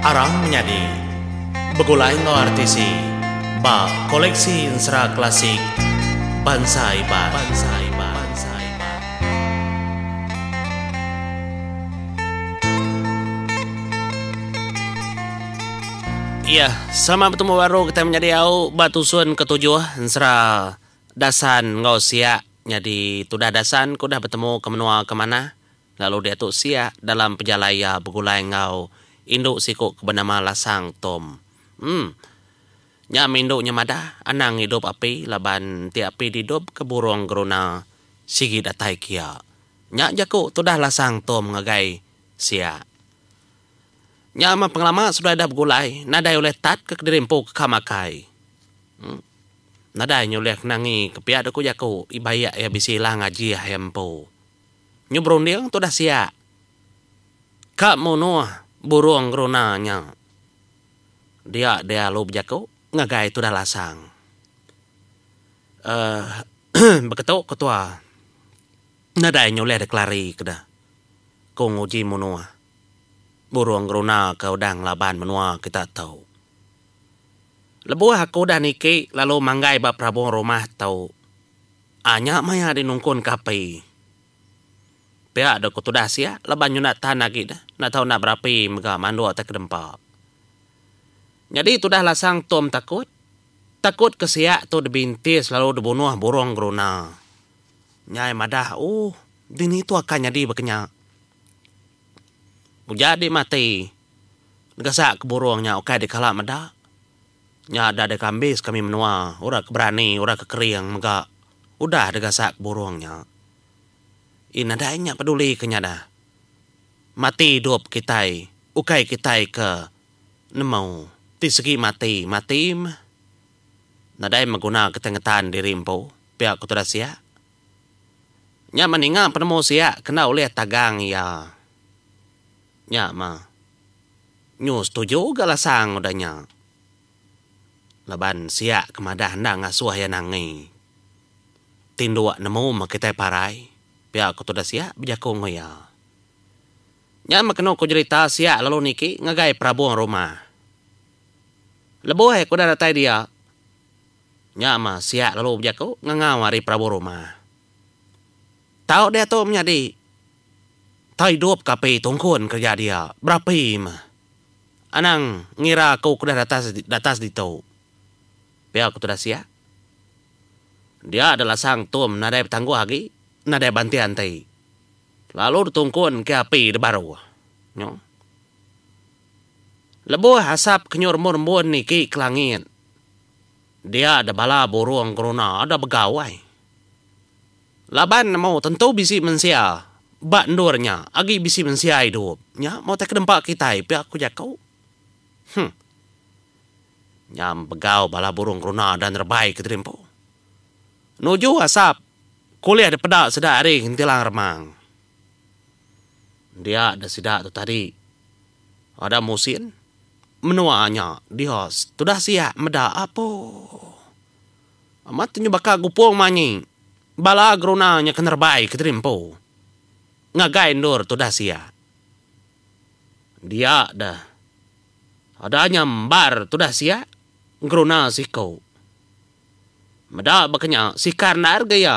Arang menyanyi Begulaino artisi Ba koleksi insra klasik Bansai Ba Bansai Ba Bansai Ba Iya, sama bertemu baru kita menjadi au sun ketujuh insra dasan sia jadi tudah dasan kudah bertemu kemenua kemana lalu dia tuh sia dalam pejalaya begulai ngau induk ke kebenama lasang tom. Hmm. Nya induk nyamada anang hidup api laban ti api hidup ke burung geruna sigi datai kia. Nya jaku tu lasang tom ngagai sia. Nya ama penglama sudah ada begulai nadai oleh tat ke kedirimpu ke kamakai. Hmm. Nadai nyulek nangi kepiak aku jaku ibaya ya bisila ngaji hayampu. Nyubrun tudah sia. Kak mono burung runanya. Dia dia lub kau ngagai tu dah lasang. Eh uh, beketu ketua. Nadai nyoleh deklari kuda Kung uji munua. Burung runa kau dang laban menua kita tahu. Lebuh aku dah nikik lalu manggai bab prabowo rumah tau Anya maya dinungkun kapai. pihak ada kutu dah siap lebih nak tahan lagi dah nak tahu nak berapi mereka mandu atau kedempak jadi itu dah lasang tom takut takut kesiak tu dibintis lalu dibunuh burung geruna nyai madah oh dini tu akan jadi berkenya jadi mati Gasak ke burungnya okai di madah Nyai ada de kami menua, ora keberani, ora kekering, mega. Udah degasak burungnya. Ina daenya peduli kenyada. Mati hidup kita ukai kita ke nemau. segi mati, mati Nadai mengguna ketengetan diri rimpo pihak kutura sia. Nya meninga penemu siak kena oleh tagang ya. Nya ma. Nyu setuju galasang udahnya. Leban sia kemadah nda ngasuah ya nangi. Tindua nemu makitai parai. pihak kota dasia bijak ngoyal. Nya makno ko cerita sia lalu niki ngagai prabu Roma. Lebo he ko datai dia. Nya ma sia lalu bijak ko ngangawari prabu Roma. Tau dia to menjadi tai dop kape tongkon kerja dia berapa ima. Anang ngira ko ku dah datas datas ditau. Pihak ko dasia. Dia adalah sang tuam nadai tangguh lagi nada banteante. Lalu tungkun ke api de baru. Nyo. Lebu hasap kenyur murmur ni ki langit. Dia ada bala burung kerana ada begawai. Laban mau tentu bisi mensia. Bak nurnya, agi bisi mensia hidup. Nya mau tak dempak kita tapi aku jakau. Hmm. Nyam begau bala burung kerana dan terbaik keterimpo. Nuju asap kuliah di pedak sedak hari lang remang. Dia ada sedak tu tadi. Ada musin. Menuanya dia sudah siap meda apa. Amat tunjuk bakal gupung manyi. Bala agronanya kena baik keterimpo. Ngagai nur tu dah siap. Dia dah. Ada nyambar tu dah siap. Grona si kau. Meda bakanya si karena harga ya.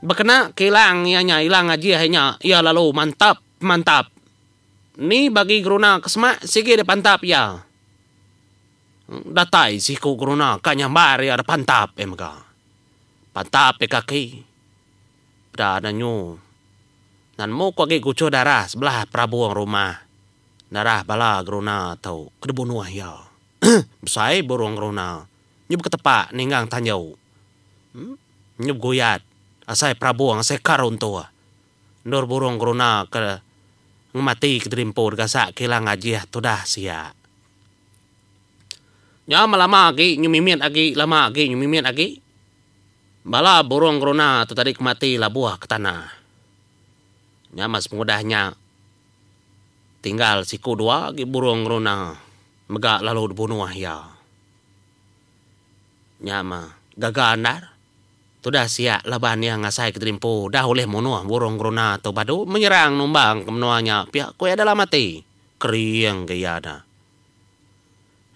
Bekena kilang nya iya, hilang aja hanya ya iya, lalu mantap mantap. Ni bagi geruna kesma sikit pantap ya. Datai si ku kanya kanyambar ya ada pantap emga. Iya. Pantap pe eh, kaki. Dadanyu. Nan mo kaki gucu darah sebelah prabu rumah. Darah bala geruna tau wah ya. Besai burung geruna. Nyub ketepak ninggang tanjau. Hmm? Nyub goyat asai Prabowo ang asai tua burung gruna ke ngemati kedrimpor gasa kilang aji tudah sia. Nyama lama agi nyumimian agi lama agi nyumimian agi. Bala burung gruna tu tadi kemati labuah ke tanah. Nyama semudahnya tinggal siku dua agi burung gruna megak lalu bunuh ya. Nyama gaganar. Tudah sia laban yang ngasai keterimpo dah oleh mono burung grona atau badu menyerang numbang menuanya pihak kue adalah mati kering gayana.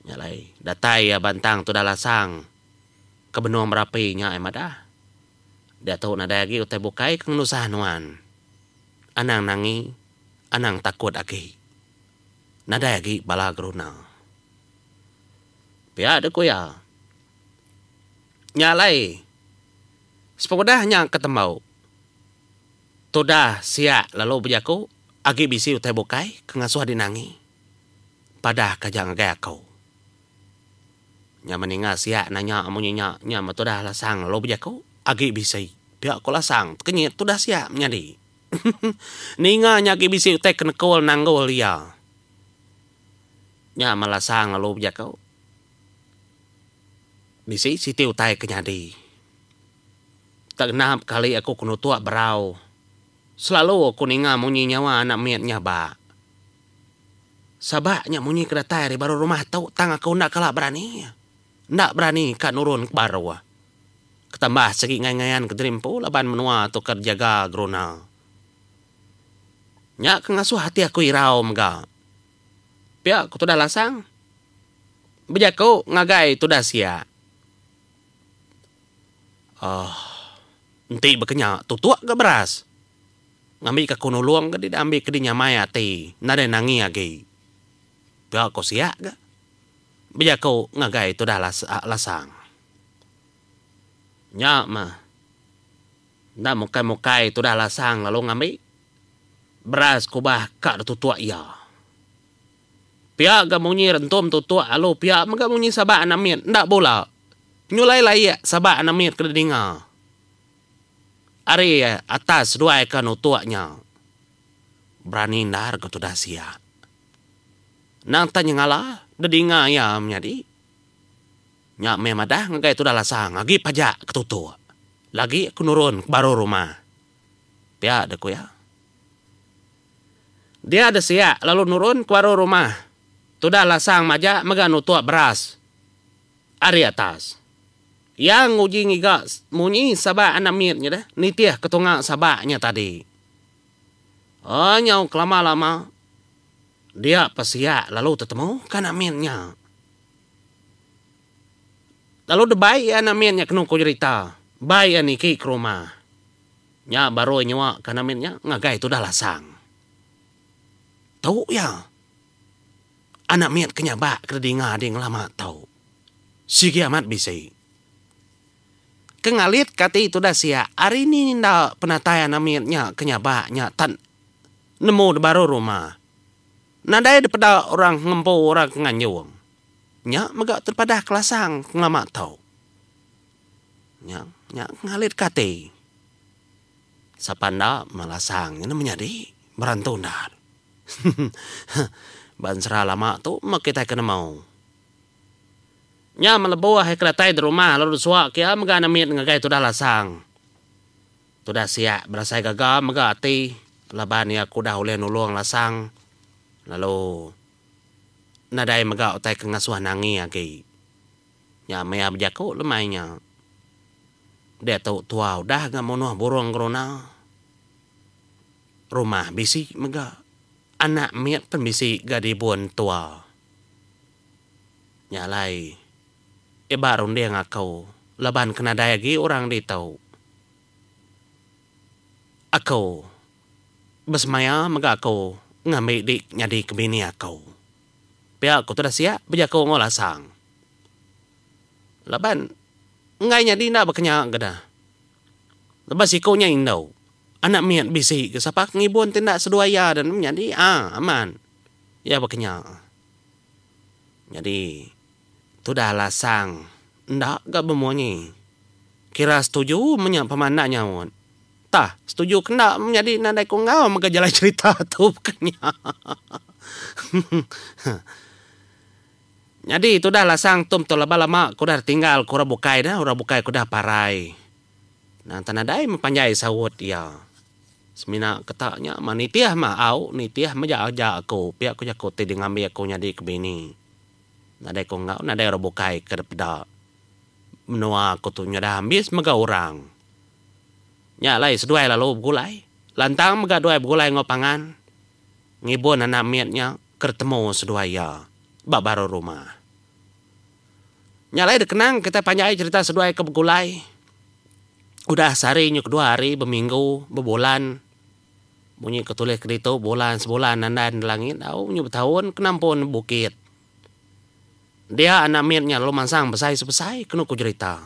Nyalai datai ya bantang dah lasang kebenuang nya emada. Dia tahu nadai lagi utai bukai ke nusah nuan. Anang nangi, anang takut lagi. Nadai lagi bala grona. Pihak ada ya Nyalai Sepemudahnya ketemau. Tudah sia lalu bejaku agi bisi utai bokai kengasuh nangi. Padah kajang kau, Nya meninga sia nanya amunya nya nya matodah lasang lalu bejaku agi bisi. biar aku lasang kenyit tudah sia menyadi. Ninga nya agi bisi utai kenekol nanggul ya. Nya malasang lalu bejaku. Bisi siti utai kenyadi tagnam kali aku kuno tua berau. Selalu aku ninga munyi nyawa anak miatnya ba. Sabaknya munyi kereta dari baru rumah tau tang aku nak kalah berani. nak berani kak nurun ke baru. Ketambah segi ngai-ngaian ke dirimpu laban menua tukar jaga grona. Nyak kengasuh hati aku irau mga. Pihak aku tudah lasang. Bejaku ngagai tudah sia. Oh, ah. Nanti bekenya tutuak ke beras. Ngambil ke kuno luang ke ambil ke dia nyamai ti. Nade nangi lagi. Biar kau siak ke? Biar kau ngagai itu dah ah, lasang. Nyak mah. Nda mukai-mukai itu dah lasang lalu ngambil. Beras kubah kak tutuak ya. Pia ga munyi rentom tutuak lalu pia ga munyi sabak anamir. Ndak bola. Nyulai layak sabak anamir ke dengar. Ari atas dua ikan utuaknya. Berani ndar ke tudah siap. Nang tanya ngalah, dedinga ya menjadi. Nyak memadah ngagai itu dah lasang, lagi pajak ketutu. Lagi aku nurun baru rumah. Pihak deku ya. Dia ada siap, lalu nurun ke baru rumah. Tudah lasang maja megan utuak beras. Ari atas yang uji ngiga munyi sabah anamir nya dah nitiah ketunga sabahnya tadi oh nyau kelama lama dia pasia lalu ketemu kan amirnya lalu debai ya amirnya kenu ku cerita bai ya niki ke rumah nya baru nyawa kan amirnya ngagai tu dah lasang tahu ya anak kenya kenyabak kedinga ding lama tahu si kiamat bisa kengalit kati itu dah sia hari ini nda penataya namanya kenyabanya tan nemu baru rumah Nada ada pada orang ngempo orang nganyewong nya megak terpadah kelasang ngama tau nya nya ngalit kati sapanda malasang ini menjadi berantau dah lama tu mak kita kena mau nya meleboa hai kereta di rumah lalu suak kia na mit ngagai tu dah lasang tu dah sia berasa gaga mega ti laban ya ku dah uleh nulung lasang lalu nadai mega utai kengasuh nangi agi nya maya bejaku lemainya dia tu tua udah ngam mau burung corona rumah bisi mega anak miat pembisi gadi buan tua nyalai e eh, baron dia yang akau laban kena daya gi orang dia tahu. Akau Maya, maka akau ngambil di nyadi kebini akau. Pihak aku tidak siap, bila kau ngolah sang. Laban, ngai nyadi nak bekerja gada. Lepas si kau nyai Anak miat bisik ke sapak ngibun tindak sedua ya dan nyadi ah aman. Ya bekerja. Jadi, Tu dah lasang. Ndak gak bemonyi. Kira setuju menya pemandangnya. mon. Tah, setuju kena menjadi nandai kongau maka jalan cerita tu bukannya. Jadi itu dah lasang tum tu laba lama dah tinggal kuda bukai dah kuda bukai dah parai. Nah tanah dai mempanjai sawut ya. Semina ketaknya manitiah ma au nitiah meja aja aku pihak aku jakoti dengan biak aku nyadi kebini na dai ko ngau na dai ro bokai ke da noa ko tu nya ambis orang nya lai seduai lalu gulai lantang mega duai gulai ngau pangan ngibo na mietnya ketemu seduai ya baru rumah nyalai kenang kita panjai cerita seduai ke gulai udah sari nyuk dua hari berminggu bebulan bunyi ketulis krito bulan sebulan nandan langit au nyuk tahun kenampun bukit dia anak mirnya lo mansang besai sebesai kena ku cerita.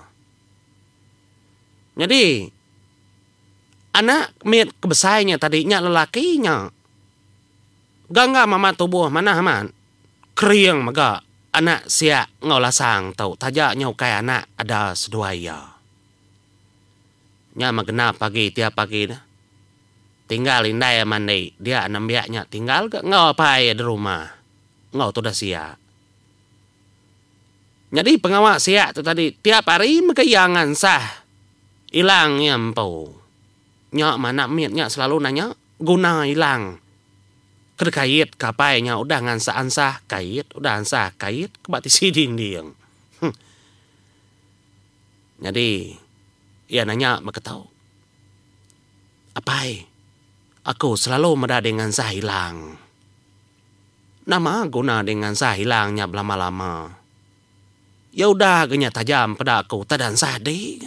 Jadi anak mir kebesainya tadinya lelakinya. Gangga mama tubuh mana aman kering maga anak sia ngolah sang tau taja nyau kai anak ada seduaya. Nya magena pagi tiap pagi dah. Tinggal ya mandi dia anak biaknya tinggal gak ya di rumah. Ngau tuh dah siap. Jadi pengawas ya tu tadi tiap hari yang sah. Hilang nyampo. Ya nyak mana nyak selalu nanya guna hilang. Kerkait kapainya udah ngansa ansah kait udah ansah kait kebati si dinding. Hm. Jadi ia ya nanya meketau. Apai? Aku selalu meda dengan sah hilang. Nama guna dengan sah hilangnya lama-lama. Ya udah genya tajam pada aku tadan sade.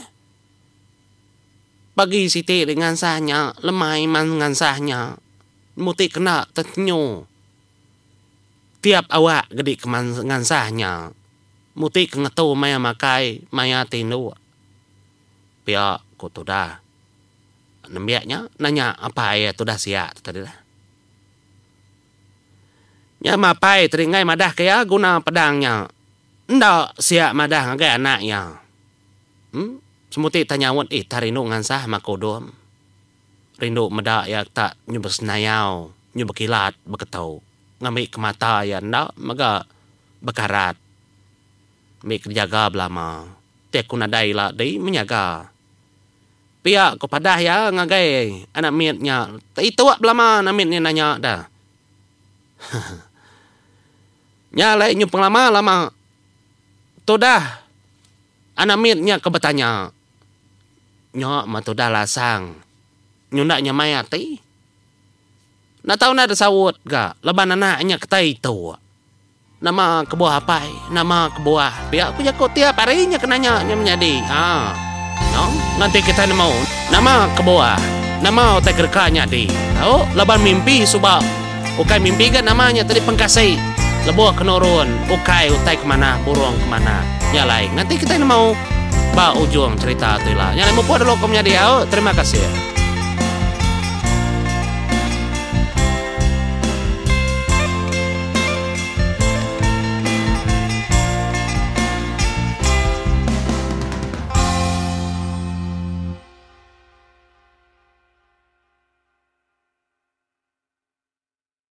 Pagi siti dengan sahnya, lemai man dengan sahnya. Muti kena tetnyu. Tiap awak gede keman dengan sahnya. Muti kengetu maya makai, maya tinu. Pia dah Nembiaknya nanya apa ya tu dah siap tadi dah. Nya mapai teringai madah kaya guna pedangnya. Ndak sia madah ngage anaknya. Hmm? Semuti tanyawon eh sah mako makodom. Rindu meda ya tak nyubes nayau, kilat, beketau. Ngamik mata ya ndak maga bekarat. Mik kerjaga belama. Teku nadai lah dei menyaga. Pia ko padah ya ngagai anak mietnya. Itu wak belama anak mietnya nanya dah. Nyalai nyupeng lama lama tu dah ke bertanya, nyok tu dah lasang nyundaknya mayati na tahu na ada sawut ga leban ke tai itu nama kebuah apa nama kebuah biar aku jago tiap nya kenanya nya menjadi ah no nanti kita mau nama kebuah nama otak nya di tau, leban mimpi subak Bukan mimpi kan namanya tadi pengkasai lebuah kenurun ukai utai kemana burung kemana ya nanti kita ini mau bawa ujung cerita tuh lah yang mau dulu lokomnya dia oh, terima kasih ya